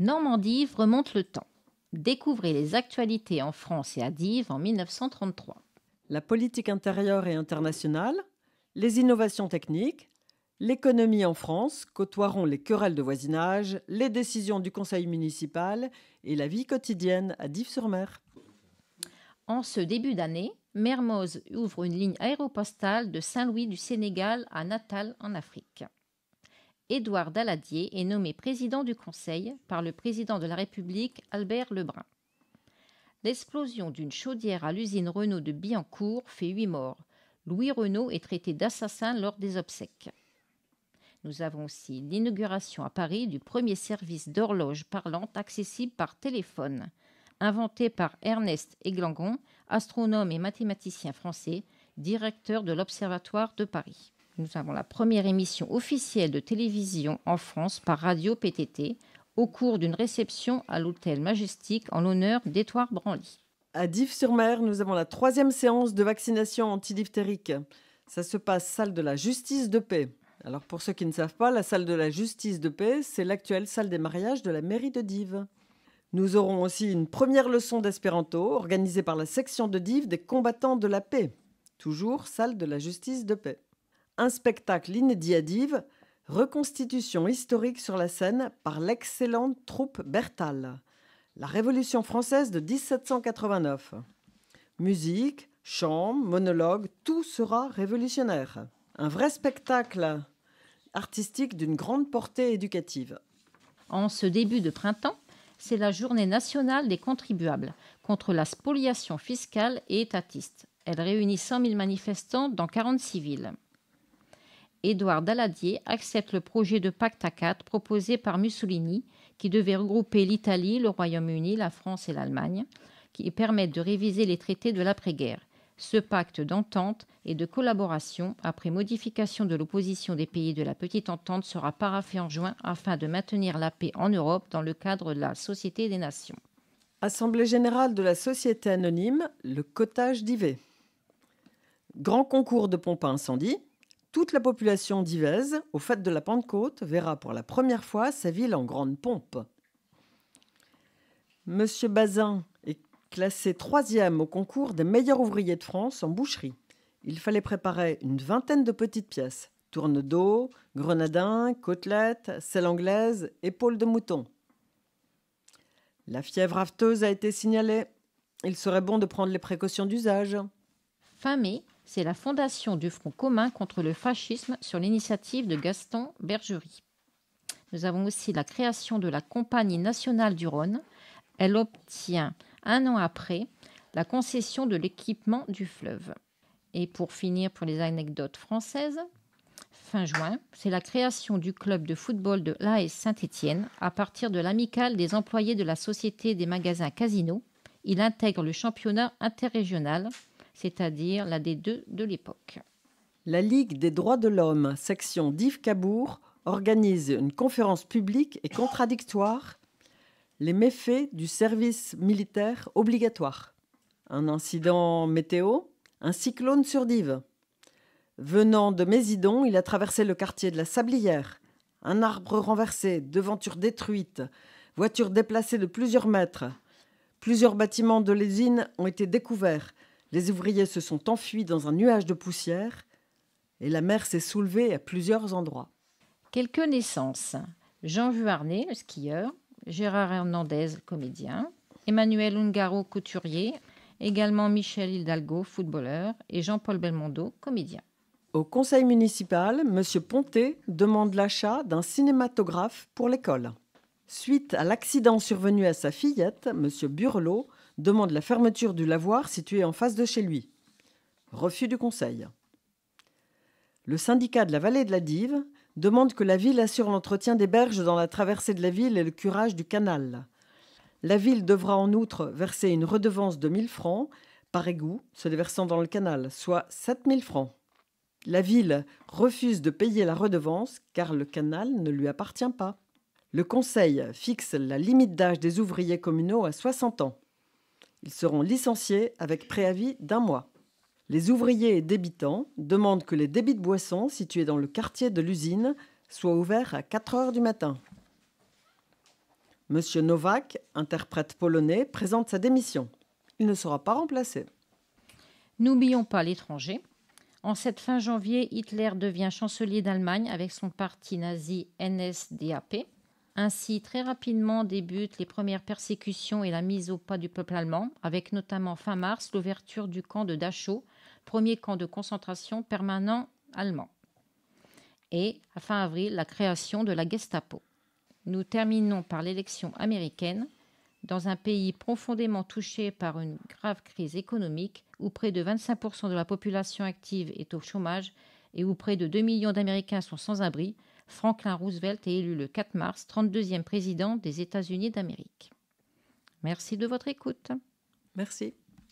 Normandie remonte le temps. Découvrez les actualités en France et à Dives en 1933. La politique intérieure et internationale, les innovations techniques, l'économie en France côtoieront les querelles de voisinage, les décisions du conseil municipal et la vie quotidienne à Dives-sur-Mer. En ce début d'année, Mermoz ouvre une ligne aéropostale de Saint-Louis du Sénégal à Natal en Afrique. Édouard Daladier est nommé président du Conseil par le président de la République Albert Lebrun. L'explosion d'une chaudière à l'usine Renault de Billancourt fait huit morts. Louis Renault est traité d'assassin lors des obsèques. Nous avons aussi l'inauguration à Paris du premier service d'horloge parlante accessible par téléphone, inventé par Ernest Eglangon, astronome et mathématicien français, directeur de l'Observatoire de Paris nous avons la première émission officielle de télévision en France par radio PTT au cours d'une réception à l'hôtel Majestique en l'honneur d'Étoile Branly. À Dives-sur-Mer, nous avons la troisième séance de vaccination antidiphtérique. Ça se passe salle de la justice de paix. Alors pour ceux qui ne savent pas, la salle de la justice de paix, c'est l'actuelle salle des mariages de la mairie de Dives. Nous aurons aussi une première leçon d'espéranto organisée par la section de Dives des combattants de la paix, toujours salle de la justice de paix un spectacle inédit à reconstitution historique sur la scène par l'excellente troupe Bertal. La Révolution française de 1789. Musique, chant, monologue, tout sera révolutionnaire. Un vrai spectacle artistique d'une grande portée éducative. En ce début de printemps, c'est la journée nationale des contribuables contre la spoliation fiscale et étatiste. Elle réunit 100 000 manifestants dans 46 villes. Édouard Daladier accepte le projet de pacte à quatre proposé par Mussolini, qui devait regrouper l'Italie, le Royaume-Uni, la France et l'Allemagne, qui permettent de réviser les traités de l'après-guerre. Ce pacte d'entente et de collaboration, après modification de l'opposition des pays de la Petite Entente, sera paraffé en juin afin de maintenir la paix en Europe dans le cadre de la Société des Nations. Assemblée générale de la Société anonyme, le Cottage d'IV. Grand concours de pompe à incendie, toute la population d'Yves, au fait de la Pentecôte, verra pour la première fois sa ville en grande pompe. Monsieur Bazin est classé troisième au concours des meilleurs ouvriers de France en boucherie. Il fallait préparer une vingtaine de petites pièces tourne d'eau, grenadin, côtelette, selle anglaise, épaule de mouton. La fièvre afteuse a été signalée. Il serait bon de prendre les précautions d'usage. Fin c'est la fondation du Front commun contre le fascisme sur l'initiative de Gaston Bergerie. Nous avons aussi la création de la Compagnie nationale du Rhône. Elle obtient un an après la concession de l'équipement du fleuve. Et pour finir, pour les anecdotes françaises, fin juin, c'est la création du club de football de l'AS Saint-Étienne à partir de l'amicale des employés de la Société des magasins Casino. Il intègre le championnat interrégional c'est-à-dire la D2 de l'époque. La Ligue des droits de l'homme, section d'Yves Cabourg, organise une conférence publique et contradictoire Les méfaits du service militaire obligatoire. Un incident météo, un cyclone sur Dive. Venant de Mésidon, il a traversé le quartier de la Sablière. Un arbre renversé, devanture détruite, voitures déplacées de plusieurs mètres. Plusieurs bâtiments de l'usine ont été découverts. Les ouvriers se sont enfuis dans un nuage de poussière et la mer s'est soulevée à plusieurs endroits. Quelques naissances. Jean Vuarnet, le skieur, Gérard Hernandez, comédien, Emmanuel Ungaro, couturier, également Michel Hidalgo, footballeur, et Jean-Paul Belmondo, comédien. Au conseil municipal, M. Pontet demande l'achat d'un cinématographe pour l'école. Suite à l'accident survenu à sa fillette, M. Burlot demande la fermeture du lavoir situé en face de chez lui. Refus du Conseil. Le syndicat de la vallée de la Dive demande que la ville assure l'entretien des berges dans la traversée de la ville et le curage du canal. La ville devra en outre verser une redevance de 1000 francs par égout se déversant dans le canal, soit 7000 francs. La ville refuse de payer la redevance car le canal ne lui appartient pas. Le Conseil fixe la limite d'âge des ouvriers communaux à 60 ans. Ils seront licenciés avec préavis d'un mois. Les ouvriers et débitants demandent que les débits de boissons situés dans le quartier de l'usine soient ouverts à 4 heures du matin. Monsieur Novak, interprète polonais, présente sa démission. Il ne sera pas remplacé. N'oublions pas l'étranger. En cette fin janvier, Hitler devient chancelier d'Allemagne avec son parti nazi NSDAP. Ainsi, très rapidement débutent les premières persécutions et la mise au pas du peuple allemand, avec notamment fin mars l'ouverture du camp de Dachau, premier camp de concentration permanent allemand, et à fin avril la création de la Gestapo. Nous terminons par l'élection américaine, dans un pays profondément touché par une grave crise économique, où près de 25% de la population active est au chômage et où près de 2 millions d'Américains sont sans abri, Franklin Roosevelt est élu le 4 mars 32e président des États-Unis d'Amérique. Merci de votre écoute. Merci.